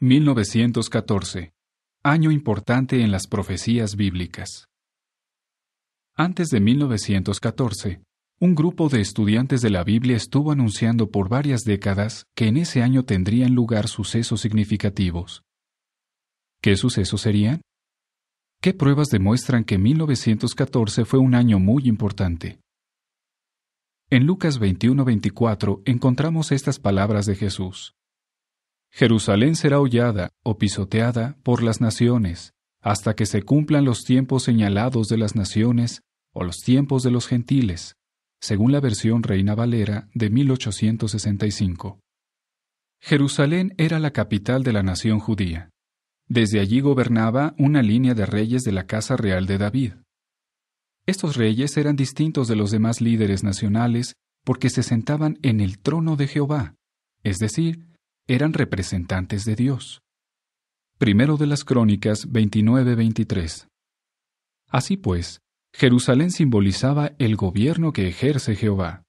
1914. Año importante en las profecías bíblicas. Antes de 1914, un grupo de estudiantes de la Biblia estuvo anunciando por varias décadas que en ese año tendrían lugar sucesos significativos. ¿Qué sucesos serían? ¿Qué pruebas demuestran que 1914 fue un año muy importante? En Lucas 21-24 encontramos estas palabras de Jesús. Jerusalén será hollada o pisoteada por las naciones, hasta que se cumplan los tiempos señalados de las naciones o los tiempos de los gentiles, según la versión Reina Valera de 1865. Jerusalén era la capital de la nación judía. Desde allí gobernaba una línea de reyes de la Casa Real de David. Estos reyes eran distintos de los demás líderes nacionales porque se sentaban en el trono de Jehová, es decir, eran representantes de Dios. Primero de las Crónicas 29-23. Así pues, Jerusalén simbolizaba el gobierno que ejerce Jehová.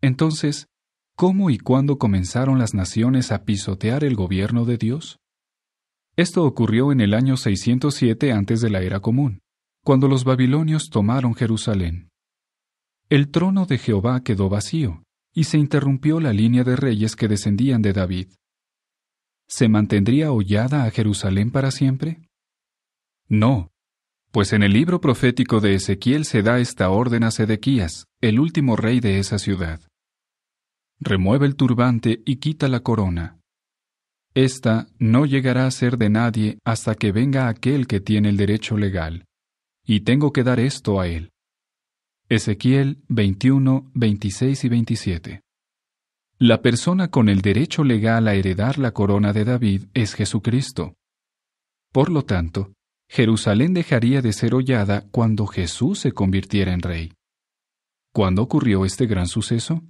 Entonces, ¿cómo y cuándo comenzaron las naciones a pisotear el gobierno de Dios? Esto ocurrió en el año 607 antes de la era común, cuando los babilonios tomaron Jerusalén. El trono de Jehová quedó vacío, y se interrumpió la línea de reyes que descendían de David. ¿Se mantendría hollada a Jerusalén para siempre? No, pues en el libro profético de Ezequiel se da esta orden a Sedequías, el último rey de esa ciudad. Remueve el turbante y quita la corona. Esta no llegará a ser de nadie hasta que venga aquel que tiene el derecho legal. Y tengo que dar esto a él. Ezequiel 21, 26 y 27. La persona con el derecho legal a heredar la corona de David es Jesucristo. Por lo tanto, Jerusalén dejaría de ser hollada cuando Jesús se convirtiera en rey. ¿Cuándo ocurrió este gran suceso?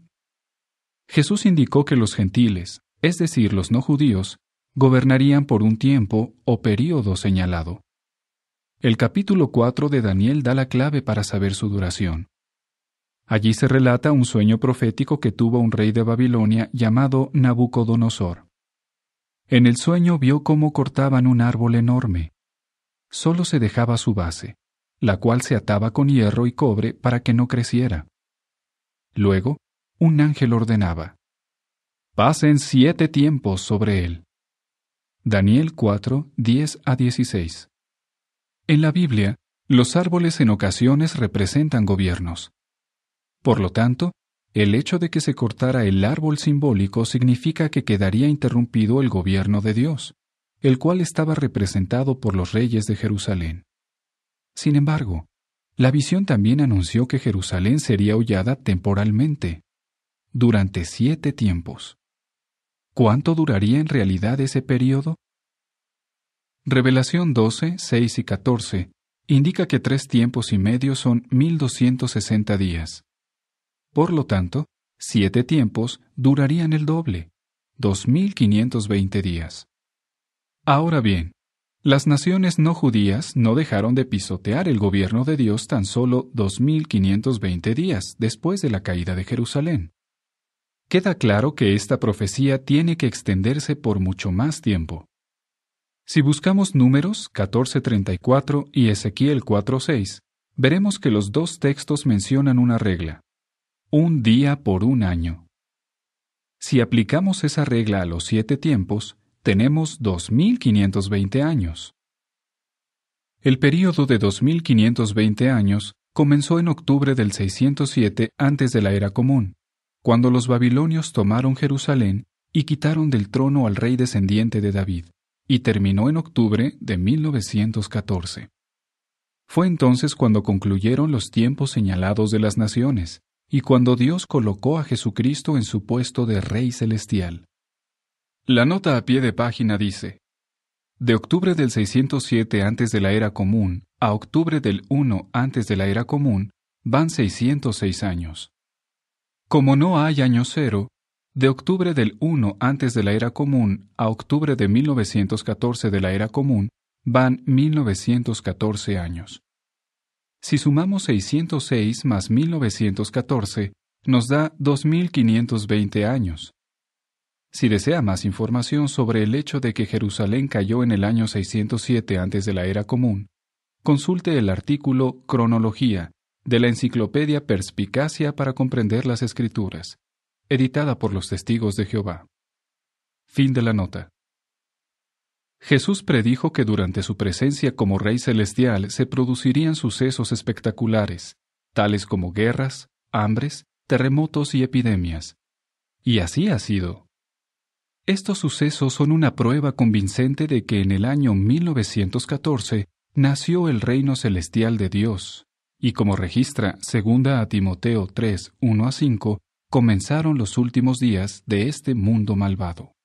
Jesús indicó que los gentiles, es decir, los no judíos, gobernarían por un tiempo o período señalado. El capítulo 4 de Daniel da la clave para saber su duración. Allí se relata un sueño profético que tuvo un rey de Babilonia llamado Nabucodonosor. En el sueño vio cómo cortaban un árbol enorme. Solo se dejaba su base, la cual se ataba con hierro y cobre para que no creciera. Luego, un ángel ordenaba, Pasen siete tiempos sobre él. Daniel 4, 10 a 16. En la Biblia, los árboles en ocasiones representan gobiernos. Por lo tanto, el hecho de que se cortara el árbol simbólico significa que quedaría interrumpido el gobierno de Dios, el cual estaba representado por los reyes de Jerusalén. Sin embargo, la visión también anunció que Jerusalén sería hollada temporalmente, durante siete tiempos. ¿Cuánto duraría en realidad ese periodo? Revelación 12, 6 y 14 indica que tres tiempos y medio son 1260 días. Por lo tanto, siete tiempos durarían el doble, 2520 días. Ahora bien, las naciones no judías no dejaron de pisotear el gobierno de Dios tan solo 2520 días después de la caída de Jerusalén. Queda claro que esta profecía tiene que extenderse por mucho más tiempo. Si buscamos Números 14:34 y Ezequiel 4:6, veremos que los dos textos mencionan una regla. Un día por un año. Si aplicamos esa regla a los siete tiempos, tenemos 2.520 años. El periodo de 2.520 años comenzó en octubre del 607 antes de la era común, cuando los babilonios tomaron Jerusalén y quitaron del trono al rey descendiente de David y terminó en octubre de 1914. Fue entonces cuando concluyeron los tiempos señalados de las naciones, y cuando Dios colocó a Jesucristo en su puesto de Rey Celestial. La nota a pie de página dice, de octubre del 607 antes de la era común a octubre del 1 antes de la era común van 606 años. Como no hay año cero, de octubre del 1 antes de la era común a octubre de 1914 de la era común van 1914 años. Si sumamos 606 más 1914, nos da 2520 años. Si desea más información sobre el hecho de que Jerusalén cayó en el año 607 antes de la era común, consulte el artículo Cronología de la Enciclopedia Perspicacia para comprender las Escrituras, editada por los testigos de Jehová. Fin de la nota. Jesús predijo que durante su presencia como Rey Celestial se producirían sucesos espectaculares, tales como guerras, hambres, terremotos y epidemias. Y así ha sido. Estos sucesos son una prueba convincente de que en el año 1914 nació el reino celestial de Dios, y como registra segunda a Timoteo 3, 1 a 5, comenzaron los últimos días de este mundo malvado.